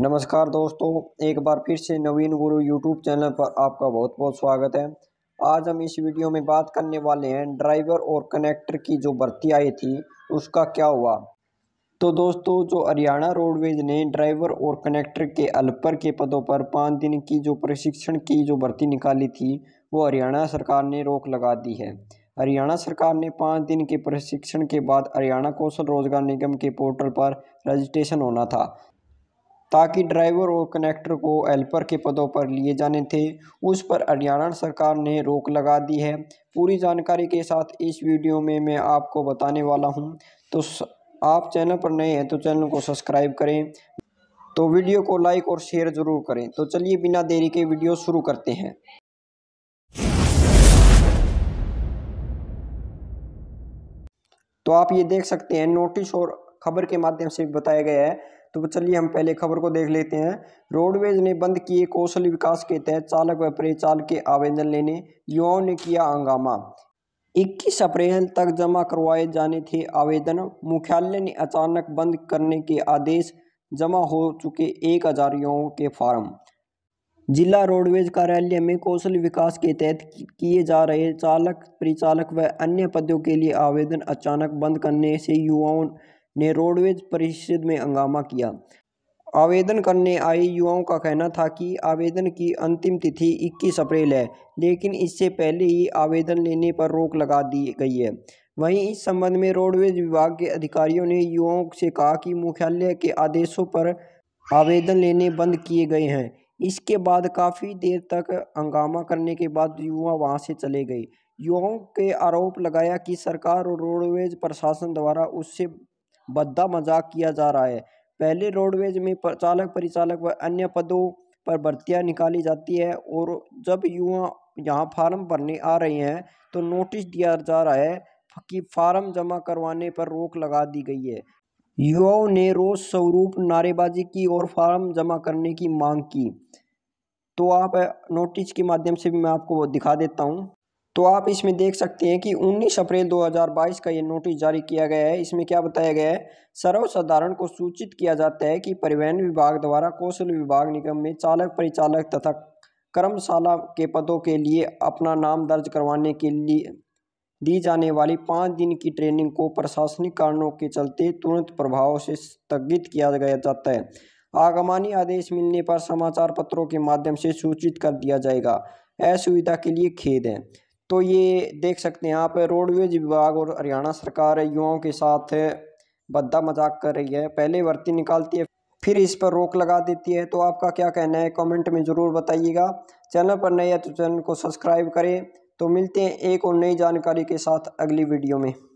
नमस्कार दोस्तों एक बार फिर से नवीन गुरु यूट्यूब चैनल पर आपका बहुत बहुत स्वागत है आज हम इस वीडियो में बात करने वाले हैं ड्राइवर और कनेक्टर की जो भर्ती आई थी उसका क्या हुआ तो दोस्तों जो हरियाणा रोडवेज ने ड्राइवर और कनेक्टर के अल्पर के पदों पर पाँच दिन की जो प्रशिक्षण की जो भर्ती निकाली थी वो हरियाणा सरकार ने रोक लगा दी है हरियाणा सरकार ने पाँच दिन के प्रशिक्षण के बाद हरियाणा कौशल रोजगार निगम के पोर्टल पर रजिस्ट्रेशन होना था ताकि ड्राइवर और कनेक्टर को हेल्पर के पदों पर लिए जाने थे उस पर हरियाणा सरकार ने रोक लगा दी है पूरी जानकारी के साथ इस वीडियो में मैं आपको बताने वाला हूं तो आप चैनल पर नए हैं तो चैनल को सब्सक्राइब करें तो वीडियो को लाइक और शेयर ज़रूर करें तो चलिए बिना देरी के वीडियो शुरू करते हैं तो आप ये देख सकते हैं नोटिस और खबर के माध्यम से बताया गया है तो चलिए हम पहले खबर को देख लेते हैं रोडवेज ने बंद किए कौशल विकास के तहत चालक व परिचालक के आवेदन लेने युवाओं ने किया हंगामा 21 अप्रैल तक जमा करवाए जाने थे आवेदन मुख्यालय ने अचानक बंद करने के आदेश जमा हो चुके एक हज़ार युवाओं के फार्म जिला रोडवेज कार्यालय में कौशल विकास के तहत किए जा रहे चालक परिचालक व अन्य पदों के लिए आवेदन अचानक बंद करने से युवाओं ने रोडवेज परिषद में हंगामा किया आवेदन करने आए युवाओं का कहना था कि आवेदन की अंतिम तिथि 21 अप्रैल है लेकिन इससे पहले ही आवेदन लेने पर रोक लगा दी गई है वहीं इस संबंध में रोडवेज विभाग के अधिकारियों ने युवाओं से कहा कि मुख्यालय के आदेशों पर आवेदन लेने बंद किए गए हैं इसके बाद काफ़ी देर तक हंगामा करने के बाद युवा वहां से चले गए युवाओं के आरोप लगाया कि सरकार और रोडवेज प्रशासन द्वारा उससे भद्दा मजाक किया जा रहा है पहले रोडवेज में चालक परिचालक व अन्य पदों पर भर्तियाँ निकाली जाती है और जब युवा यहाँ फार्म भरने आ रहे हैं तो नोटिस दिया जा रहा है कि फार्म जमा करवाने पर रोक लगा दी गई है युवाओं ने रोज स्वरूप नारेबाजी की और फार्म जमा करने की मांग की तो आप नोटिस के माध्यम से भी मैं आपको दिखा देता हूँ तो आप इसमें देख सकते हैं कि 19 अप्रैल 2022 का ये नोटिस जारी किया गया है इसमें क्या बताया गया है सर्वसाधारण को सूचित किया जाता है कि परिवहन विभाग द्वारा कौशल विभाग निगम में चालक परिचालक तथा कर्मशाला के पदों के लिए अपना नाम दर्ज करवाने के लिए दी जाने वाली पाँच दिन की ट्रेनिंग को प्रशासनिक कारणों के चलते तुरंत प्रभाव से स्थगित किया गया जाता है आगमानी आदेश मिलने पर समाचार पत्रों के माध्यम से सूचित कर दिया जाएगा असुविधा के लिए खेद है तो ये देख सकते हैं आप रोडवेज विभाग और हरियाणा सरकार युवाओं के साथ भद्दा मजाक कर रही है पहले भर्ती निकालती है फिर इस पर रोक लगा देती है तो आपका क्या कहना है कमेंट में ज़रूर बताइएगा चैनल पर नए है तो चैनल को सब्सक्राइब करें तो मिलते हैं एक और नई जानकारी के साथ अगली वीडियो में